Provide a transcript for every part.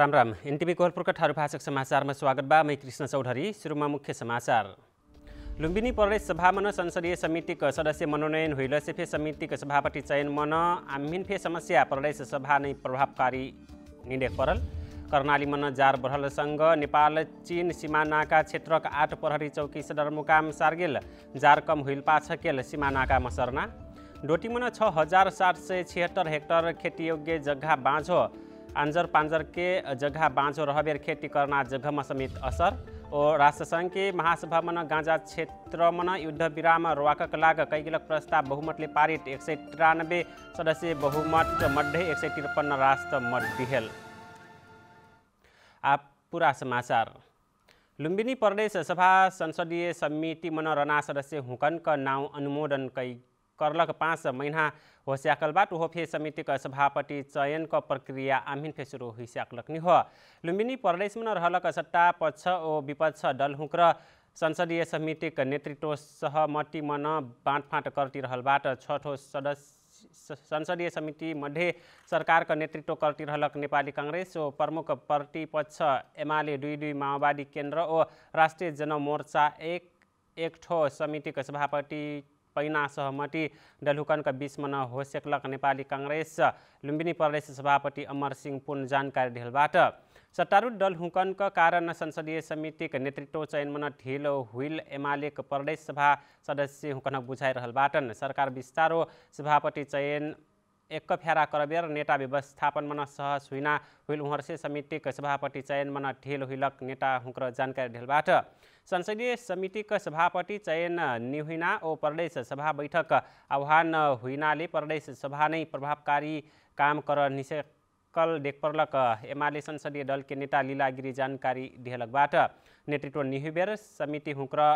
Ram Ram NTV कर्पुरका ठारू भाषक समाचारमा स्वागत बा मै कृष्ण चौधरी सुरुमा मुख्य समाचार लुम्बिनी प्रदेश सभा मन संसदीय समितिक सदस्य मनोनयन होइन सेफे समितिक सभापति चयन मन फे समस्या प्रदेश सभा नै प्रभावकारी निर्णय परल कर्णाली मन जार बढलसँग नेपाल चीन सिमानाका क्षेत्रक आठ प्रहरी चौकी सदरमुकाम सार्गेल जार कम हुइल पाछकेल सिमानाका मसर्ना डोटीमन छ हजार सात सय छिहत्तर हेक्टर खेतीयोग्य जग्गा बाँझो आन्जर पान्जर के जगह बाँझो रहबेर खेती करना जग्गामा समेत असर ओ राष्ट्रसङ्घकी महासभा मन गाँजा क्षेत्रमन युद्ध विराम रोवाकक लाग कैगिलक प्रस्ताव बहुमतले पारित एक सय त्रियानब्बे सदस्य बहुमत मध्ये एक सय त्रिपन्न राष्ट्र मत बिहेल आ पुरा समाचार लुम्बिनी प्रदेश सभा संसदीय समिति रना सदस्य हुकनक नाउँ अनुमोदन कै करलक पाँच महिना हो फे समिति का सभापति चयन प्रक्रिया आमिन फे शुरू हो नहीं हो लुम्बिनी प्रदेश रहलक सत्ता पक्ष ओ विपक्ष दल हुकर संसदीय समिति का नेतृत्व सहमति मन बाँटफाँट करती रहल बाट छठो सदस्य संसदीय समिति मध्य सरकारको नेतृत्व रहलक नेपाली काङ्ग्रेस ओ प्रमुख प्रतिपक्ष एमाले दुई दुई माओवादी केन्द्र ओ राष्ट्रिय जनमोर्चा एक एक ठो समितिको सभापति पैना सहमति डलहुकनका बिचमा नहोसेक्लक नेपाली काङ्ग्रेस लुम्बिनी प्रदेश सभापति अमर सिंह पुन जानकारी ढेलबाट सत्तारूढ डलहुकनका कारण संसदीय समितिक नेतृत्व चयनमा ढिलो हुइल एमालेक प्रदेश सभा सदस्य हुकनक बुझाइरहल बाटन सरकार बिस्तारो सभापति चयन एक फेरा करबेर नेता व्यवस्थापन मन सहस हुइना हुइल समिति समितिक सभापति चयन मन ढिल हुइलक नेता हुँक्र जानकारी ढेलबाट संसदीय समितिक सभापति चयन निहुइना ओ प्रदेश सभा बैठक आह्वान हुइनाले प्रदेश सभा नै प्रभावकारी काम कर निसेकल देखपर्लक एमाले संसदीय दलके नेता लीलागिरी जानकारी ढेलकबाट नेतृत्व निहुबेर समिति हुँक्र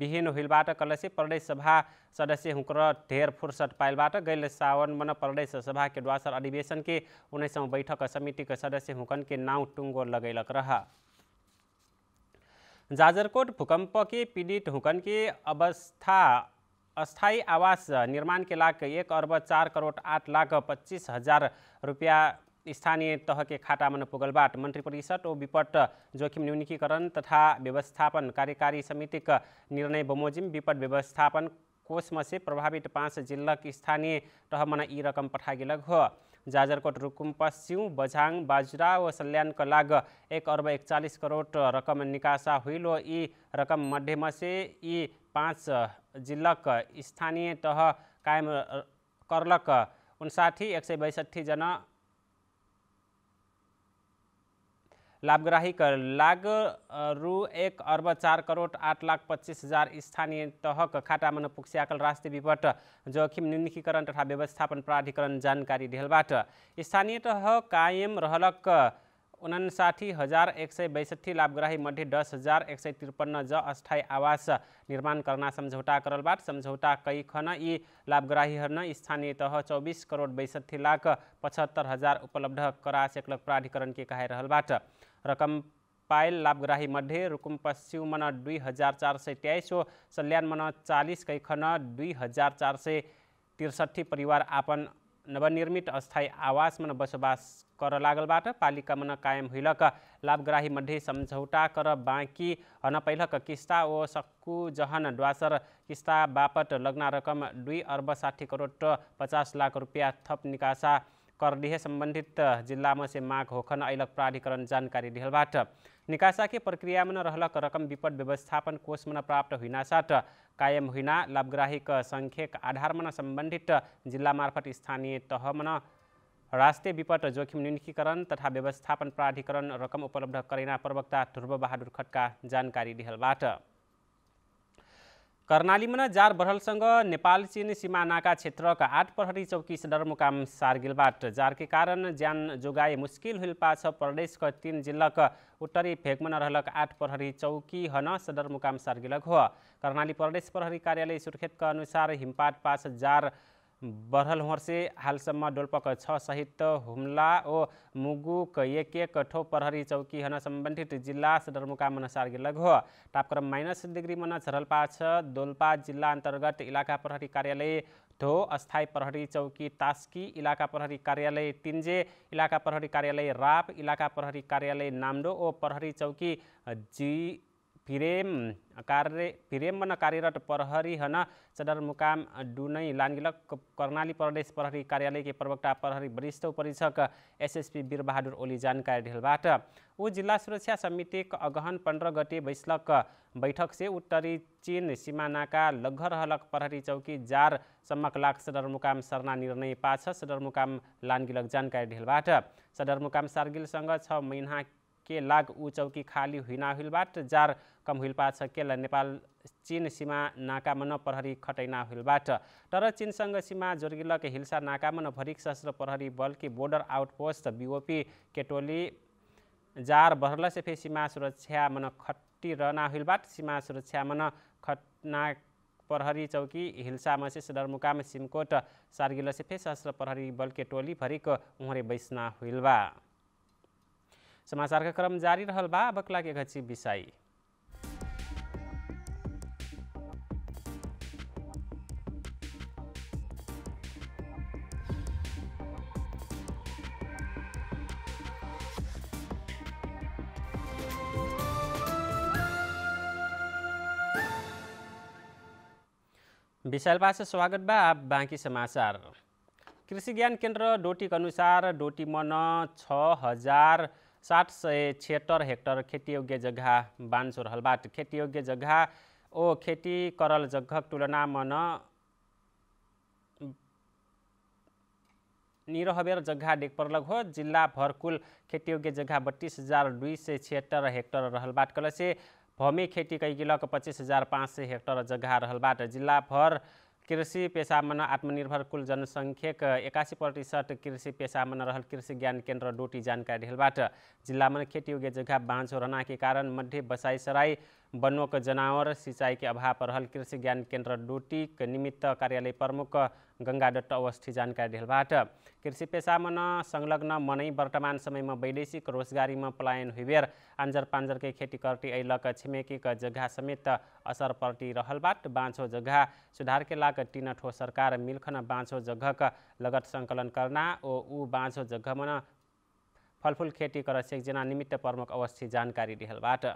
विहीन हुईल कलश प्रदेश सभा सदस्य हुकर ढेर फुर्सट पायल गैल सावन मन प्रदेश सभा के द्वासर अधिवेशन के उन्नीसव बैठक समिति के सदस्य हुकन के नाव टुंगो लगैलक रह जाजरकोट भूकंप के पीड़ित हुकन के अवस्था अस्थायी आवास निर्माण के लाख एक अरब चार करोड़ आठ लाख पच्चीस हजार रुपया स्थानीय तह के पुगलबाट मन्त्री परिषद ओ विपट जोखिम न्यूनीकरण तथा व्यवस्थापन कार्यकारी समिति निर्णय बमोजिम विपट व्यवस्थापन कोष से प्रभावित पांच जिला स्थानीय तह मन ई रकम पठागिलग हो जाजरकोट रुकुम पश्चिम बझाङ बाजुरा व सल्यानका लाग एक अर्ब एकचालिस करोड रकम निकासा हुइलो यी रकम मध्येमसे यी पाँच जिल्लाक स्थानीय तह कायम कर्लक उन्साठी एक सय बैसठी जना लाभग्राही कर लाग रु एक अर्ब चार करोड आठ लाख पच्चिस हजार स्थानीय तहक खाटामा नपुग्स्याकल राष्ट्रिय विपट जोखिम न्यूनीकरण तथा व्यवस्थापन प्राधिकरण जानकारी ढेलबाट स्थानीय तह कायम रहलक उनासाठी हजार एक सय बैसठी लाभग्राही मध्ये दस हजार एक सय त्रिपन्न ज अस्थायी आवास निर्माण गर्न सम्झौता करलबाट सम्झौता कई खन यी लाभग्राहीहरू स्थानीय तह चौबिस करोड बैसठी लाख पचहत्तर हजार उपलब्ध करा सेकलक प्राधिकरणकै कहाइरहलबाट रहलबाट रकम पायल लाभग्राही मध्ये रुकुम पश्चिम मन दुई हजार चार सय तेइस हो सल्यान मन चालिस कैखन दुई हजार चार सय त्रिसठी परिवार आपन नवनिर्मित अस्थायी आवास मन बसोबास कर लागलबाट पालिका मन कायम हुइलक लाभग्राही मध्ये सम्झौता कर बाँकी अनपैलक किस्ता ओ सक्कु जहन द्वासर किस्ता बापत लग्न रकम दुई अर्ब साठी करोड पचास लाख रुपियाँ थप निकासा करडिहे सम्बन्धित जिल्लामा से माघ होखन ऐलक प्राधिकरण जानकारी ढेलबाट निकासाकी प्रक्रियामा नरहलक रकम विपद व्यवस्थापन कोषमा प्राप्त हुनासाथ कायम हुना लाभग्राहीक सङ्ख्यक आधारमा न सम्बन्धित जिल्ला मार्फत स्थानीय तहमा राष्ट्रिय विपद जोखिम न्यूनीकरण तथा व्यवस्थापन प्राधिकरण रकम उपलब्ध करेना प्रवक्ता ध्रुवबहादुर खड्का जानकारी दिहलबाट कर्णालीमा जार बढलसँग नेपाल चीन सीमा नाका क्षेत्रका आठ प्रहरी चौकी सदरमुकाम सार्गिलबाट जारकै कारण ज्यान जोगाए मुस्किल हुल्पा छ प्रदेशका तीन जिल्लाक उत्तरी फेकमा रहलक आठ प्रहरी चौकी हन सदरमुकाम सार्गिलक हो कर्णाली प्रदेश प्रहरी कार्यालय सुर्खेतका अनुसार हिमपात पास जार बरहलहोरसे हालसम्म डोल्पक छ सहित हुम्ला ओ मुगुक एक एक ठो प्रहरी चौकी हन सम्बन्धित जिल्ला सदरमुकाम अनुसार गेलग हो तापक्रम माइनस डिग्री मन झरलपा छ डोल्पा जिल्ला अन्तर्गत इलाका प्रहरी कार्यालय धो अस्थायी प्रहरी चौकी तास्की इलाका प्रहरी कार्यालय तिन्जे इलाका प्रहरी कार्यालय राप इलाका प्रहरी कार्यालय नाम्डो ओ प्रहरी चौकी जी फिरेम कार्य फिरेममा कार्यरत प्रहरी हन सदरमुकाम डुनै लानगिलक कर्णाली प्रदेश प्रहरी कार्यालयकै प्रवक्ता प्रहरी वरिष्ठ उपरीक्षक एसएसपी वीरबहादुर ओली जानकारी ढेलबाट ऊ जिल्ला सुरक्षा समितिक अगहन पन्ध्र गते बैसलक से उत्तरी चीन सिमानाका लग्घर हलक प्रहरी चौकी जार लाख सदरमुकाम सर्ना निर्णय पाछ सदरमुकाम लानगिलक जानकारी ढेलबाट सदरमुकाम सार्गिलसँग छ के लाग ऊ चौकी खाली हुइनाहुलबाट जार कम छ छकेल नेपाल चीन सीमा नाकामन प्रहरी खटैना हुइलबाट तर चिनसँग सीमा जोर्गिलक हिल्सा नाकामन भरिक सशस्त्र प्रहरी बलकी बोर्डर आउटपोस्ट बिओपी केटोली जार फे सीमा सुरक्षा मन खट्टी रना हिलबाट सीमा सुरक्षा मन खटना प्रहरी चौकी हिल्सा मसे सदरमुकाम सिमकोट सेफे सशस्त्र प्रहरी बलके टोली भरिक उहरे बैसना हुइलबा समाचारका क्रम जारी रहल बा अबक लागि घची बिसाई विशाल भाषा स्वागत बा आप बाँकी समाचार कृषि ज्ञान केन्द्र डोटीक अनुसार डोटी मन छ हजार सात सय छिहत्तर हेक्टर खेतीयोग्य जग्गा बान्सोरहलबाट खेतीयोग्य जग्गा ओ खेती करल जग्गा तुलना मन निरहबेर जग्गा डेकपर्लग हो भर कुल खेतीयोग्य जग्गा बत्तिस हजार दुई सय छिहत्तर हेक्टर रहलबाट कलसे भूमि खेती गिलक पच्चिस हजार पाँच सय हेक्टर जग्गा रहलबाट जिल्लाभर कृषि पेसामा आत्मनिर्भर कुल जनसङ्ख्यक एकासी प्रतिशत कृषि पेसामा रहल कृषि ज्ञान केन्द्र डोटी जानकारी हेलबाट जिल्लामा खेतीयोग्य जग्गा बाँझो के कारण मध्य सराई वनोक जनावर सिँचाइको अभाव रहल कृषि ज्ञान केन्द्र डोटीक निमित्त कार्यालय प्रमुख गङ्गा डट्ट अवस्थी जानकारी ढेलबाट कृषि पेसामा न संलग्न मनै वर्तमान समयमा वैदेशिक रोजगारीमा पलायन हुबेर आन्जर पान्जरकै खेती कर्टी ऐलक छिमेकीक जग्गा समेत असर पर्टी रहलबाट बाँचो जग्गा सुधारके लाग टिन ठो सरकार मिल्खन बाँचो जग्गाक लगत सङ्कलन गर्ना ओ ऊ बाँझो जग्गामा फलफुल खेती कर सेकजना निमित्त प्रमुख अवस्थी जानकारी दिहलबाट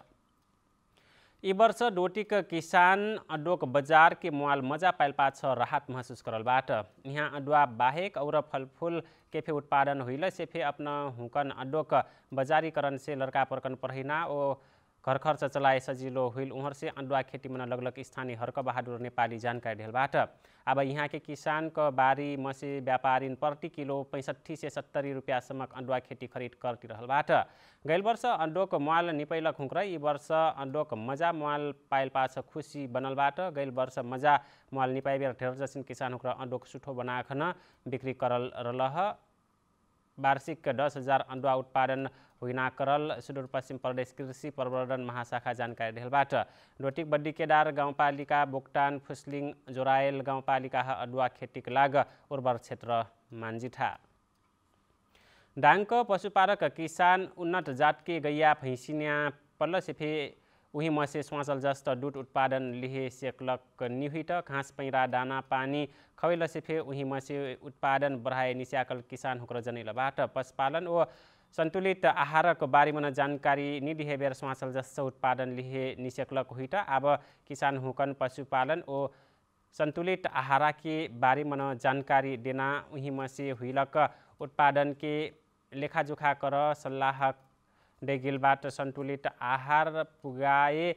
ई वर्ष डोटीको किसान अड्डोक बजार के मजा पाइल पा राहत महसुस करल बाट यहाँ अडुवा बाहेक और फलफूल के फे उत्पादन होइल से फे अपना हुकन अड्डोक बजारीकरण से लड़का परकन परहिना ओ घर खर्च चलाए सजिलो हुइल उहरसे अन्डुवा खेती मन लगलक स्थानीय बहादुर नेपाली जानकारी ढेलबाट अब यहाँकै किसानको बारी मसी व्यापारिन प्रति किलो पैँसठी सय सत्तरी रुपियाँसम्म अन्डुवा खेती खरिद गरिरहलबाट गैल वर्ष अन्डोक मल निपैल खुंकर यी वर्ष अन्डोक मजा मल पाइल पाछ खुसी बनलबाट गैल वर्ष मजा मल निपाइबेर ढेर जसिन किसान हुँक्र अन्डोक सुठो बनाखन बिक्री करल रह वार्षिक दस हजार अन्डुवा उत्पादन हुइना करल सुदूरपश्चिम प्रदेश कृषि प्रवर्धन महाशाखा जानकारी ढेलबाट डोटिक बड्डी केदार गाउँपालिका बोक्टान फुस्लिङ जोरायल गाउँपालिका अडुवा खेतीक लाग उर्वर क्षेत्र मान्जिठा डाङको पशुपालक किसान उन्नत जातके गैया भैँसिन्या पल्ल सिफे उही मसे स्वाचल जस्त दुध उत्पादन लिहे सेक्लक निहुट घाँस पैँरा दाना पानी खवैल सेफे उही मसे उत्पादन बढाए निस्याकल किसान हुक्र जनैलबाट पशुपालन ओ सन्तुलित आहारको बारेमा जानकारी नि लिहे बेर समाचल जस्तो उत्पादन लिहे निसेक्लक हुइट अब किसान हुकन पशुपालन ओ सन्तुलित आहारा बारेमा जानकारी देना उही मसे हुइलक उत्पादन के लेखाजोखा कर सल्लाह डेगिलबाट सन्तुलित आहार पुगाए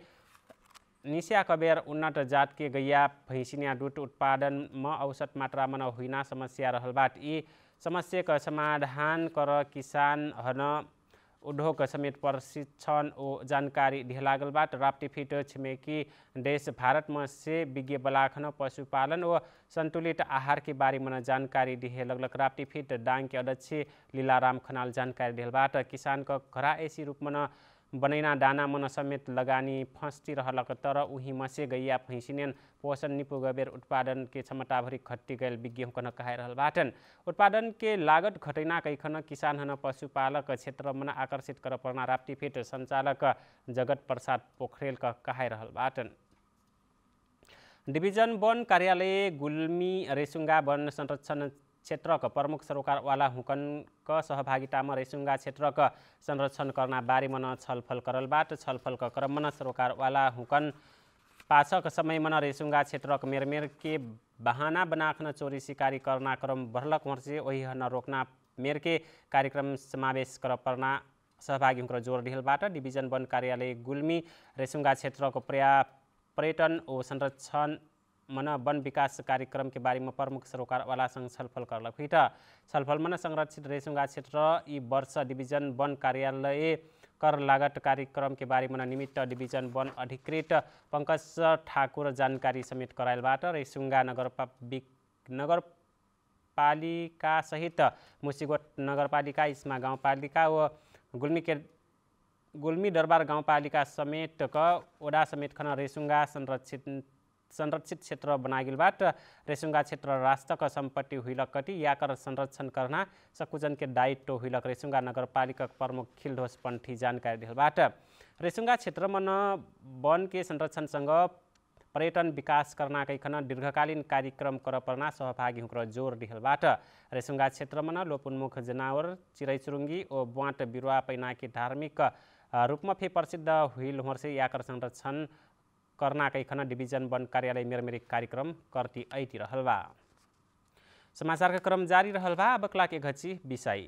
निस्या कबेर उन्नत जात के गैया भैँसिया दुध उत्पादनमा औसत मात्रामा होइन समस्या रहलबाट यी समस्याको समाधान कर किसान हन उद्योग समेत प्रशिक्षण ओ जानकारी ढेलागलबाट फिट छिमेकी देश भारतमा से विज्ञ बलाखन पशुपालन ओ सन्तुलित आहारके बारेमा जानकारी राप्ती फिट डाङकी अध्यक्ष लीलाराम खनाल जानकारी ढेलबाट किसानको एसी रूपमा बनैना दाना मन समेत लगानी फँस्ती रहलक तर उही मसे गैया फैसिनेन पोषण निपु गबेर उत्पादन के क्षमता भरि खट्टी गेल विज्ञ कन कहाए रहल बाटन उत्पादन के लागत घटैना कैखन किसान हन पशुपालक क्षेत्र मन आकर्षित कर पर्ना राप्तीफेट सञ्चालक जगत प्रसाद पोखरेल कहाए रहल बाटन डिभिजन वन कार्यालय गुल्मी रेसुङ्गा वन संरक्षण क्षेत्रक प्रमुख सरोकारवाला हुकनक सहभागितामा रेसुङ्गा क्षेत्रक संरक्षण गर्न बारेमा छलफल करलबाट छलफलका क्रममा सरोकारवाला हुकन पाछक समयमा रेसुङ्गा क्षेत्रक के बहाना बनाख्न चोरी सिकारी करना क्रम बढलक मर्चे ओहि हन रोक्न मेरके कार्यक्रम समावेश कर पर्ना सहभागी हुँक्र जोर ढिलबाट डिभिजन वन कार्यालय गुल्मी रेसुङ्गा क्षेत्रको पर्या पर्यटन ओ संरक्षण मन वन विकास कार्यक्रम के बारेमा प्रमुख सरोकारवालासँग छलफल करलक हुई त छलफलमा संरक्षित रेसुङ्गा क्षेत्र यी वर्ष डिभिजन वन कार्यालय कर लागत कार्यक्रम के बारेमा निमित्त डिभिजन वन अधिकृत पङ्कज ठाकुर जानकारी समेत गरायलबाट रेसुङ्गा नगरपा नगरपालिका सहित मुसिगोट नगरपालिका इस्मा गाउँपालिका व गुल्मी के गुल्मी दरबार गाउँपालिका समेतका ओडा समेत खन रेसुङ्गा संरक्षित संरक्षित क्षेत्र बनागिलबाट रेसुङ्गा क्षेत्र रास्तक सम्पत्ति हुइलकटी याकर संरक्षण करना सकुजन दायित्व हुइलक रेसुङ्गा नगरपालिका प्रमुख खिलढोस पन्थी जानकारी दिलबाट रेसुङ्गा क्षेत्रमा न वनके के संरक्षणसँग पर्यटन विकास करना दीर्घकालीन कार्यक्रम कर पर्ना सहभागी हुँक्र जोर डिहलबाट रेसुङ्गा क्षेत्रमा न लोपोन्मुख जनावर चिरैचुरुङ्गी ओ बाँट बिरुवा पैनाकी धार्मिक रूपमा फे प्रसिद्ध हुइल हुर्से याकर संरक्षण कर्नाकै खन डिभिजन वन कार्यालय मेरमेरी कार्यक्रम कर्ती ऐति बा समाचारका क्रम जारी बा अब के घची बिसाई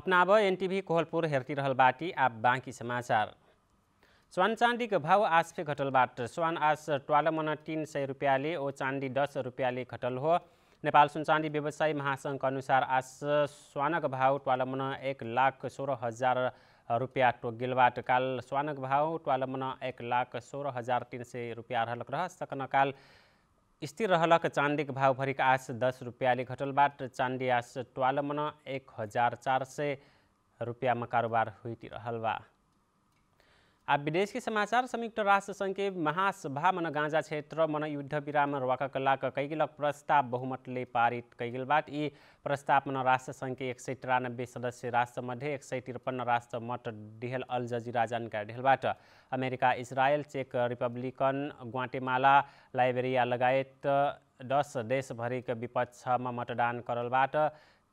अपना अब एनटिभी कोहलपुर रहल बाटी आप बाँकी समाचार स्वान चाँडीको भाउ आसफे घटलबाट स्वान आस ट्वाल मन तिन सय रुपियाँले ओ चाँडी दस रुपियाँले घटल हो नेपाल सुन चाँडी व्यवसायी महासङ्घको अनुसार आज स्वानक भाउ मन एक लाख सोह्र हजार रुपियाँ टोगिलबाट काल स्वानक भाउ मन एक लाख सोह्र हजार तिन सय रुपियाँ रह सकनकाल स्थिर रहलक भाव भावभरिक आश दस रुपियाँले घटलबाट चाँदी आस ट्वालमन एक हजार चार सय रुपियाँमा कारोबार हुइरहल बा विदेश के समाचार संयुक्त राष्ट्र संघ महासभा मन गांजा क्षेत्र मन युद्ध विराम रवाका कलाक कैगिल प्रस्ताव बहुमतले पारित कैगिलबाट यी प्रस्ताव मन राष्ट्र संघ के एक सय तिरानब्बे सदस्य राष्ट्र मध्ये एक सय त्रिपन्न राष्ट्र मत डेहल अल जजिरा जानकारी ढेलबाट अमेरिका इजरायल चेक रिपब्लिकन ग्वाटेमाला लाइबेरिया लगायत दस देशभरिक विपक्षमा मतदान करलबाट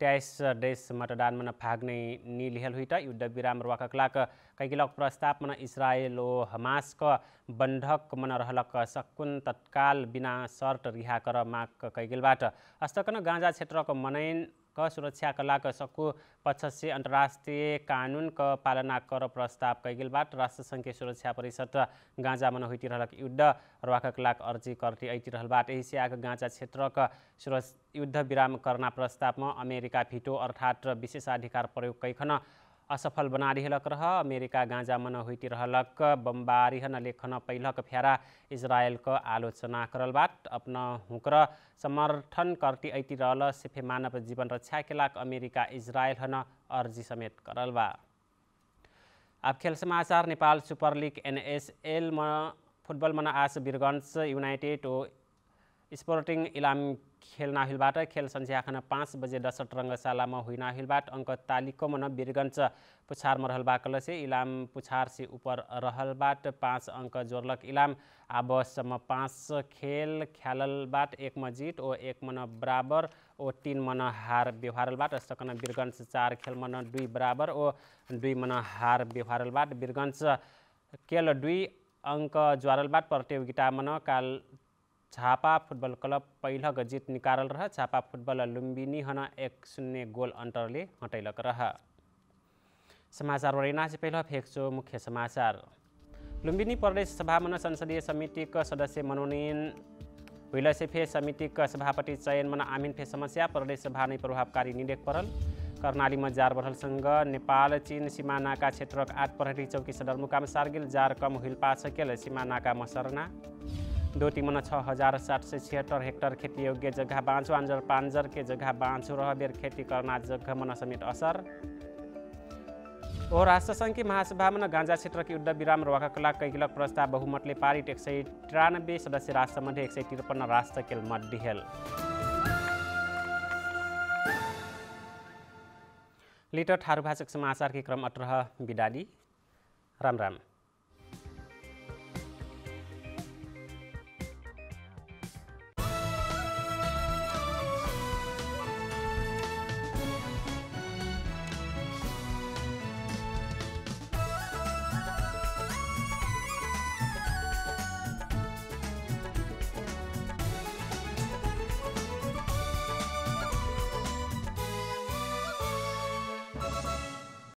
ट्यास डेस मतदानमन फाग्ने निलिहल हुइट युद्धविराम रुवाक क्लाक कैकिलक प्रस्तावमा इजरायल ओ हमासक बन्धक मन रहलक सकुन तत्काल बिना सर्ट रिहा कर माग कैगिलबाट हस्तकन गाँजा क्षेत्रको मनैन क सुरक्षा कला कसको सकु अन्तर्राष्ट्रिय कानुन का पालना कर प्रस्ताव कैगिलबाट राष्ट्रसङ्घीय सुरक्षा परिषद गाँजा मन होइति युद्ध रोवाकक अर्जी कर्टी ऐति रहल बाट गाँजा क्षेत्रक सुर युद्ध विराम गर्न प्रस्तावमा अमेरिका भिटो अर्थात् विशेषाधिकार प्रयोग कैखन असफल बना रहलक रह अमेरिका गाँजा मन होइती रहलक हन लेखन पहिलक फेरा इजरायलक आलोचना करल बाट अपन हुकर समर्थन करती आइति रहल सिफे मानव जीवन रक्षा केलाक अमेरिका इजरायल हन अर्जी समेत करल बा अब खेल समाचार नेपाल सुपर लिग फुटबल मना आज बिरगन्ज युनाइटेड ओ स्पोर्टिङ इलाम खेलनाहिलबाट खेल सन्ध्या खान पाँच बजे दसट रङ्गशालामा हुइनाहिलबाट अङ्क तालिकोमन वीरगञ्ज पुछार मरहल बाकलसे इलाम पुछारसे उपर रहलबाट पाँच अङ्क जोर्लक इलाम आबसम्म पाँच खेल ख्यालबाट एकमा जित ओ एक मन बराबर ओ तिन मन हार व्यवहारलबाट सकन वीरगञ्ज चार खेल मन दुई बराबर ओ दुई मन हार व्यवहारलबाट वीरगञ्ज केल दुई अङ्क ज्वारलबाट प्रतियोगितामा काल छापा फुटबल क्लब पहिलक जित निकारल रह छापा फुटबल लुम्बिनी हन एक शून्य गोल अन्तरले हटैलक रह समाचार वरिना पहिलो फेक्चो मुख्य समाचार लुम्बिनी प्रदेश सभामा संसदीय समितिको सदस्य मनोनयन हुइलसेफे समितिको सभापति चयनमा आमिन फे समस्या प्रदेश सभा नै प्रभावकारी निर्देश परल कर्णालीमा जार सँग नेपाल चीन सिमानाका क्षेत्रक आठ प्रहरी चौकी सदरमुकाम सार्गिल जार कम हुइल पाछकेल सिमानाका मसरना दो तिमन छ हजार सात सय छिहत्तर हेक्टर खेती योग्य जग्गा बाँझो आन्जर पान्जर के जग्गा बाँझो रहबेर खेती कर्ना जग्गा मन समेत असर ओ राष्ट्रसङ्घकी महासभामा गाँजा क्षेत्रको युद्ध विराम रोकाकला कैकिलक प्रस्ताव बहुमतले पारित एक सय त्रियानब्बे सदस्य राष्ट्रमध्ये एक सय त्रिपन्न राष्ट्र खेल मत डिहेल लिटर समाचारकी क्रम अटरह बिडाली राम राम